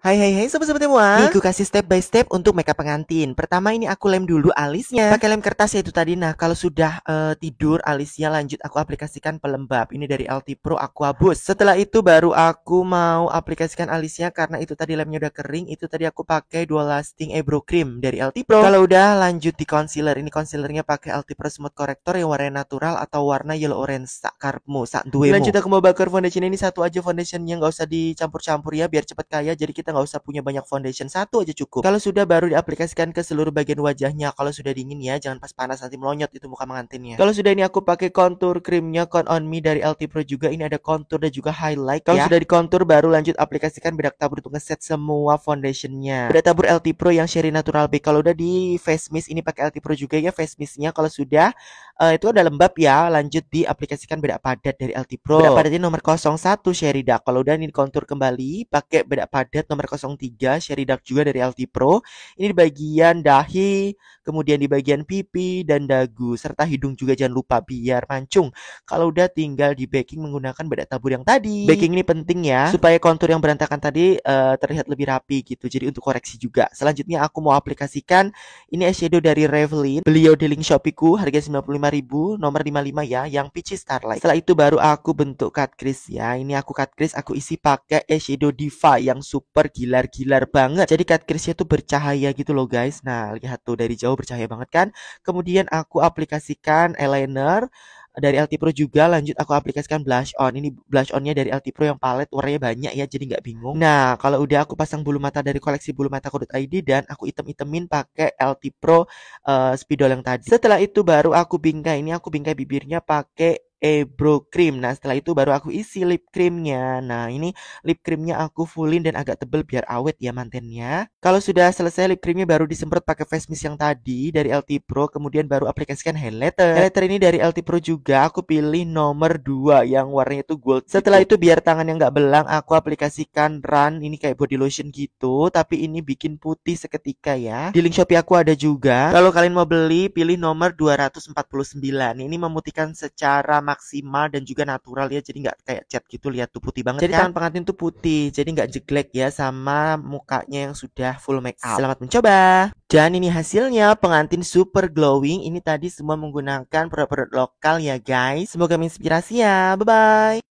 Hai hai hai sobat-sobat semua Nih gue kasih step by step untuk makeup pengantin Pertama ini aku lem dulu alisnya Pakai lem kertas ya itu tadi Nah kalau sudah uh, tidur alisnya lanjut aku aplikasikan pelembab Ini dari LT Pro Aqua Boost Setelah itu baru aku mau aplikasikan alisnya Karena itu tadi lemnya udah kering Itu tadi aku pakai Dual Lasting Eyebrow Cream dari LT Pro Kalau udah lanjut di concealer Ini concealernya pakai LT Pro Smooth Corrector yang warna natural Atau warna yellow orange sak karpmu, sak duemu Lanjut aku mau bakar foundation ini satu aja foundation yang nggak usah dicampur-campur ya Biar cepat kaya jadi kita kita nggak usah punya banyak foundation satu aja cukup kalau sudah baru diaplikasikan ke seluruh bagian wajahnya kalau sudah dingin ya jangan pas panas nanti melonyot itu muka mengantinnya kalau sudah ini aku pakai contour krimnya Con On Me dari LT Pro juga ini ada contour dan juga highlight kalau ya. sudah di contour baru lanjut aplikasikan bedak tabur untuk ngeset semua foundationnya bedak tabur LT Pro yang Sherry Natural b kalau udah di face mist ini pakai LT Pro juga ya face mistnya kalau sudah uh, itu ada lembab ya lanjut diaplikasikan bedak padat dari LT Pro bedak padatnya nomor 01 sherry dah kalau udah ini kontur kembali pakai bedak padat nomor nomor 03, Dark juga dari LT Pro. Ini di bagian dahi, kemudian di bagian pipi dan dagu, serta hidung juga jangan lupa biar mancung. Kalau udah tinggal di baking menggunakan bedak tabur yang tadi. Baking ini penting ya, supaya kontur yang berantakan tadi uh, terlihat lebih rapi gitu. Jadi untuk koreksi juga. Selanjutnya aku mau aplikasikan ini eyeshadow dari Revlin. Beliau di link Shopeeku harga 95.000, nomor 55 ya, yang peachy starlight. Setelah itu baru aku bentuk cut crease ya. Ini aku cut crease aku isi pakai eyeshadow Diva yang super berkilar gilar banget. Jadi cat crease tuh bercahaya gitu loh guys. Nah, lihat tuh dari jauh bercahaya banget kan. Kemudian aku aplikasikan eyeliner dari LT Pro juga lanjut aku aplikasikan blush on ini blush onnya dari LT Pro yang palet warnanya banyak ya jadi nggak bingung nah kalau udah aku pasang bulu mata dari koleksi bulu mata ID dan aku item-itemin pakai LT Pro uh, spidol yang tadi setelah itu baru aku bingkai ini aku bingkai bibirnya pakai eyebrow cream. Nah, setelah itu baru aku isi lip creamnya. Nah, ini lip creamnya aku fullin dan agak tebel biar awet ya mantennya. Kalau sudah selesai lip creamnya baru disemprot pakai face mist yang tadi dari LT Pro. Kemudian baru aplikasikan highlighter. Highlighter ini dari LT Pro juga. Aku pilih nomor 2 yang warnanya itu gold. Setelah gitu. itu biar tangan yang nggak belang aku aplikasikan run. Ini kayak body lotion gitu. Tapi ini bikin putih seketika ya. Di link Shopee aku ada juga. Kalau kalian mau beli, pilih nomor 249. Ini memutihkan secara maksimal dan juga natural ya jadi nggak kayak cat gitu lihat tuh putih banget jadi kan? tangan pengantin tuh putih jadi nggak jeglek ya sama mukanya yang sudah full make up selamat mencoba dan ini hasilnya pengantin super glowing ini tadi semua menggunakan produk-produk lokal ya guys semoga menginspirasi ya bye bye